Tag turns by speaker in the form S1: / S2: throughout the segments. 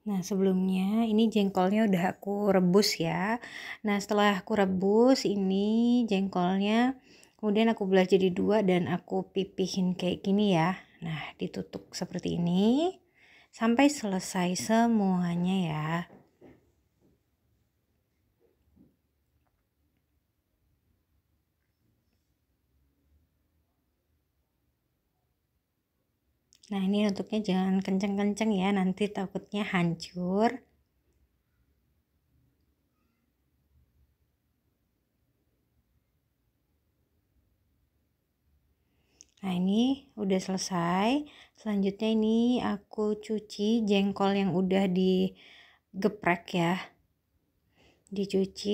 S1: Nah, sebelumnya ini jengkolnya udah aku rebus ya. Nah, setelah aku rebus ini jengkolnya kemudian aku belah jadi dua dan aku pipihin kayak gini ya. Nah, ditutup seperti ini sampai selesai semuanya ya. Nah ini nutupnya jangan kenceng-kenceng ya nanti takutnya hancur. Nah ini udah selesai. Selanjutnya ini aku cuci jengkol yang udah digeprek ya. Dicuci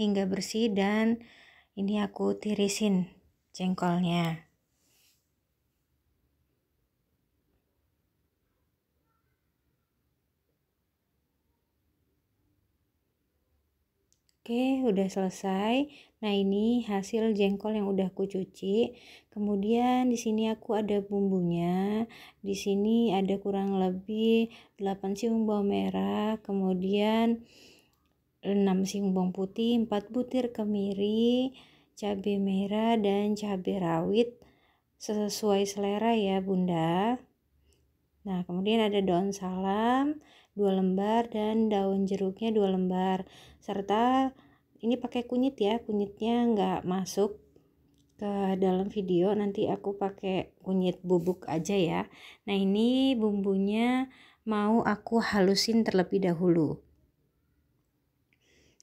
S1: hingga bersih dan ini aku tirisin jengkolnya. Oke, udah selesai. Nah, ini hasil jengkol yang udah aku cuci. Kemudian di sini aku ada bumbunya. Di sini ada kurang lebih 8 siung bawang merah, kemudian 6 siung bawang putih, 4 butir kemiri, cabai merah dan cabai rawit sesuai selera ya, Bunda. Nah, kemudian ada daun salam, 2 lembar dan daun jeruknya 2 lembar serta ini pakai kunyit ya kunyitnya nggak masuk ke dalam video nanti aku pakai kunyit bubuk aja ya nah ini bumbunya mau aku halusin terlebih dahulu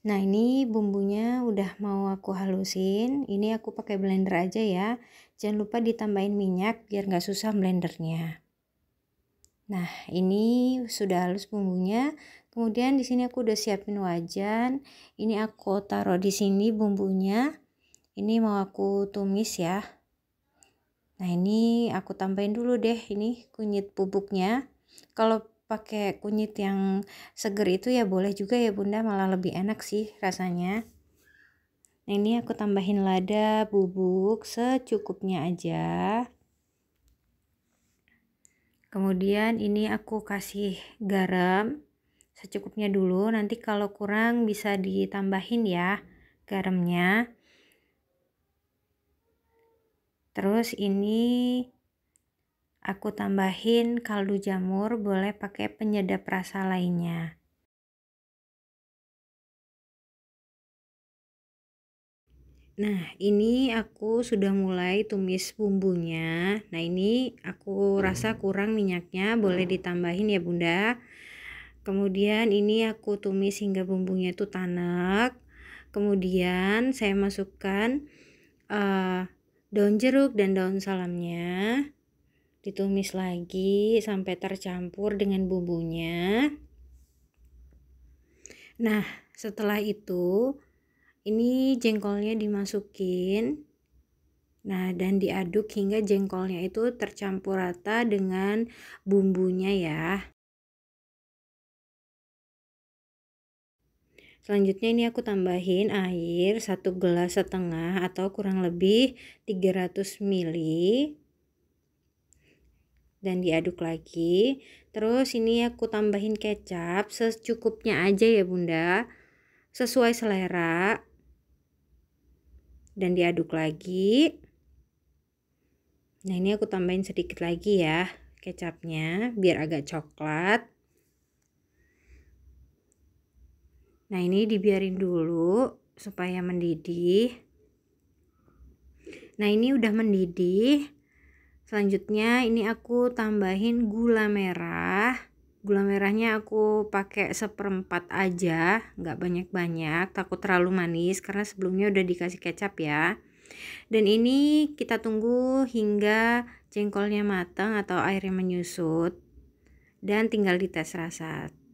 S1: nah ini bumbunya udah mau aku halusin ini aku pakai blender aja ya jangan lupa ditambahin minyak biar nggak susah blendernya Nah, ini sudah halus bumbunya. Kemudian di sini aku udah siapin wajan. Ini aku taruh di sini bumbunya. Ini mau aku tumis ya. Nah, ini aku tambahin dulu deh ini kunyit bubuknya. Kalau pakai kunyit yang seger itu ya boleh juga ya Bunda, malah lebih enak sih rasanya. Nah, ini aku tambahin lada bubuk secukupnya aja kemudian ini aku kasih garam secukupnya dulu nanti kalau kurang bisa ditambahin ya garamnya terus ini aku tambahin kaldu jamur boleh pakai penyedap rasa lainnya Nah, ini aku sudah mulai tumis bumbunya. Nah, ini aku rasa kurang minyaknya, boleh ditambahin ya, Bunda. Kemudian ini aku tumis hingga bumbunya itu tanak. Kemudian saya masukkan uh, daun jeruk dan daun salamnya. Ditumis lagi sampai tercampur dengan bumbunya. Nah, setelah itu ini jengkolnya dimasukin nah dan diaduk hingga jengkolnya itu tercampur rata dengan bumbunya ya Selanjutnya ini aku tambahin air satu gelas setengah atau kurang lebih 300 ml. Dan diaduk lagi. Terus ini aku tambahin kecap secukupnya aja ya bunda. Sesuai selera dan diaduk lagi nah ini aku tambahin sedikit lagi ya kecapnya biar agak coklat nah ini dibiarin dulu supaya mendidih nah ini udah mendidih selanjutnya ini aku tambahin gula merah gula merahnya aku pakai seperempat aja nggak banyak-banyak takut terlalu manis karena sebelumnya udah dikasih kecap ya dan ini kita tunggu hingga jengkolnya matang atau airnya menyusut dan tinggal dites rasa